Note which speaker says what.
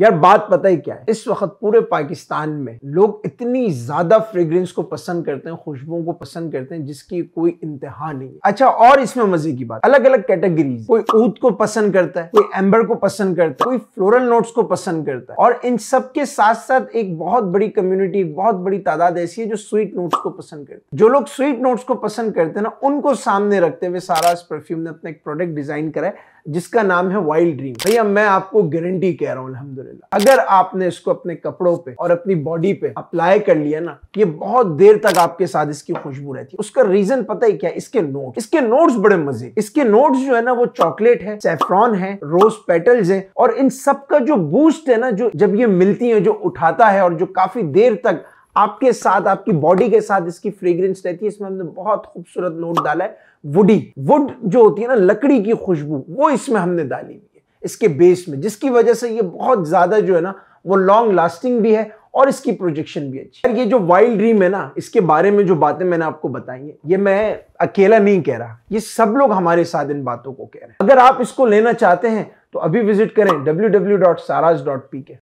Speaker 1: यार बात पता ही क्या है इस वक्त पूरे पाकिस्तान में लोग इतनी ज्यादा फ्रेग्रेंस को पसंद करते हैं खुशबुओं को पसंद करते हैं जिसकी कोई इंतहा नहीं है अच्छा और इसमें मजे की बात अलग अलग कैटेगरीज कोई ऊद को पसंद करता है कोई एम्बर को पसंद करता है कोई फ्लोरल नोट्स को पसंद करता है और इन सब के साथ साथ एक बहुत बड़ी कम्युनिटी बहुत बड़ी तादाद ऐसी है जो स्वीट नोट्स को पसंद करते है जो लोग स्वीट नोट्स को पसंद करते हैं ना उनको सामने रखते हुए सारा इस परफ्यूम ने अपना एक प्रोडक्ट डिजाइन करा है जिसका नाम है वाइल्ड ड्रीम भैया मैं आपको गारंटी कह रहा हूँ अलहमदुल्ला अल्हम्दुलिल्लाह अगर आपने इसको अपने कपड़ों पे और अपनी बॉडी पे अप्लाई कर लिया ना ये बहुत देर तक आपके साथ इसकी खुशबू रहती है उसका रीजन पता ही क्या इसके नोट इसके नोट्स बड़े मजे इसके नोट्स जो है ना वो चॉकलेट है सेफ्रॉन है रोज पेटल्स है और इन सब का जो बूस्ट है ना जो जब ये मिलती है जो उठाता है और जो काफी देर तक आपके साथ आपकी बॉडी के साथ इसकी फ्रेग्रेंस रहती है इसमें हमने बहुत खूबसूरत नोट डाला है वुडी वुड जो होती है ना लकड़ी की खुशबू वो इसमें हमने डाली इसके बेस में जिसकी वजह से ये बहुत ज़्यादा जो है ना वो लॉन्ग लास्टिंग भी है और इसकी प्रोजेक्शन भी अच्छी है ये जो वाइल्ड ड्रीम है ना इसके बारे में जो बातें मैंने आपको बताई हैं ये मैं अकेला नहीं कह रहा ये सब लोग हमारे साथ इन बातों को कह रहे हैं अगर आप इसको लेना चाहते हैं तो अभी विजिट करें डब्ल्यू